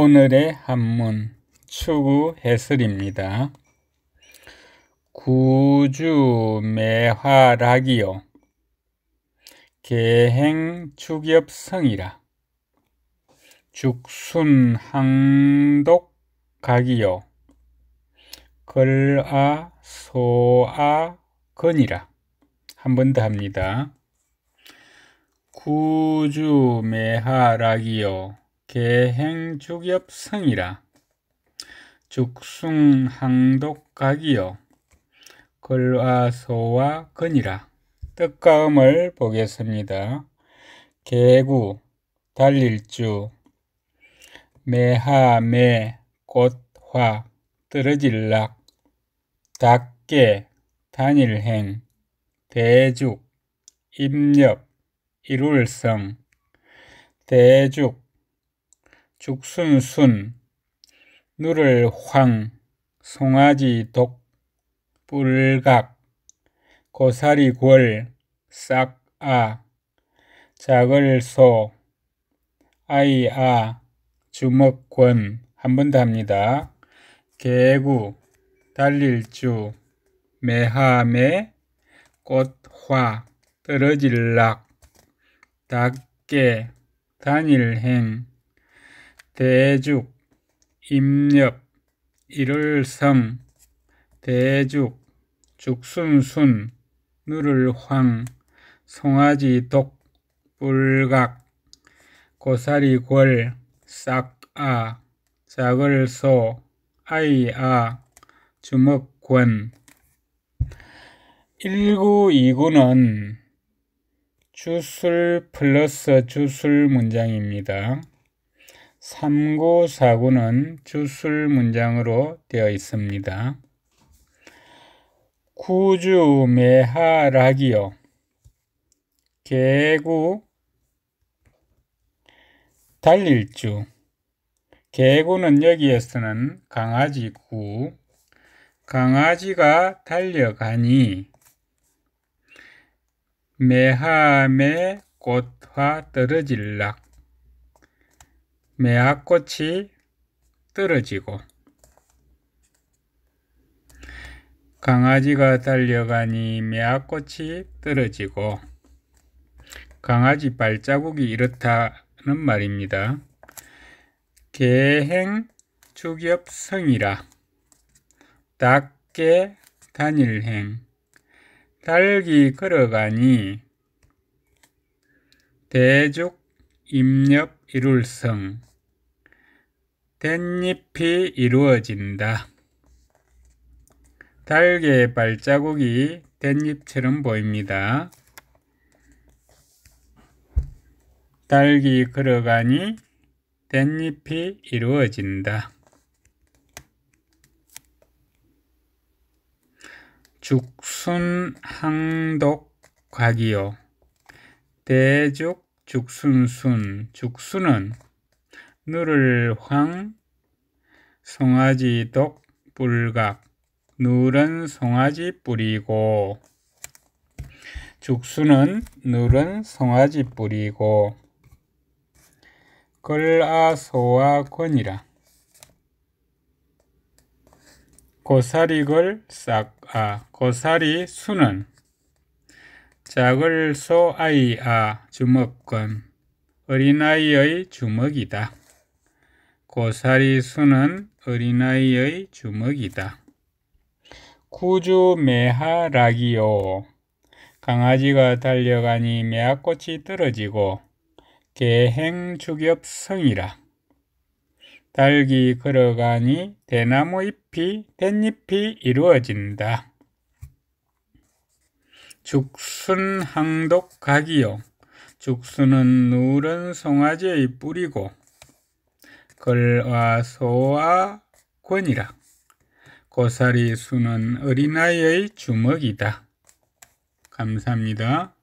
오늘의 한문 추구 해설입니다. 구주 매화락이요 계행 축엽성이라 죽순 항독 각이요 걸아 소아 건이라 한 번 더 합니다. 구주 매화락이요 개행죽엽성이라 죽숭항독각이요 글와소와 근이라 뜻가음을 보겠습니다. 개구, 달릴주, 매하, 매, 꽃화, 떨어질락, 닭개, 단일행, 대죽, 입 n h ậ 이룰성, 대죽, 죽순순, 누를 황, 송아지 독, 뿔각, 고사리 골, 싹아, 작을 소, 아이아, 주먹권, 한 번 더 합니다. 개구, 달릴주, 매하매, 꽃화, 떨어질락, 닭개, 단일행, 대죽, 입력 일을성, 대죽, 죽순순, 누를황, 송아지 독, 불각 고사리 골, 싹아, 작을소, 아이아, 주먹권 1929는 주술 플러스 주술 문장입니다. 삼고사구는 주술 문장으로 되어 있습니다. 구주 메하락이요. 개구 달릴주 개구는 여기에서는 강아지구 강아지가 달려가니 매함에 꽃화 떨어질락 매화꽃이 떨어지고 강아지가 달려가니 매화꽃이 떨어지고 강아지 발자국이 이렇다는 말입니다. 개행 주엽성이라 닦게 단일행 달기 걸어가니 대죽 입력 이룰성 댄잎이 이루어진다. 달개의 발자국이 댄잎처럼 보입니다. 달기 걸어가니 댄잎이 이루어진다. 죽순항독곽이요. 대죽, 죽순순, 죽순은 누를 황, 송아지 독, 불각 누른 송아지 뿌리고 죽수는 누른 송아지 뿌리고 걸아 소와 권이라 고사리 걸 싹아 고사리 수는 작을 소 아이아 주먹건 어린아이의 주먹이다. 보살이 수는 어린아이의 주먹이다. 구주 매하라기요 강아지가 달려가니 매화꽃이 떨어지고 개행주겹성이라. 달기 걸어가니 대나무 잎이 댄잎이 이루어진다. 죽순 항독 각이요. 죽순은 누른 송아지의 뿌리고 글와 소와 권이라. 고사리 수는 어린아이의 주먹이다. 감사합니다.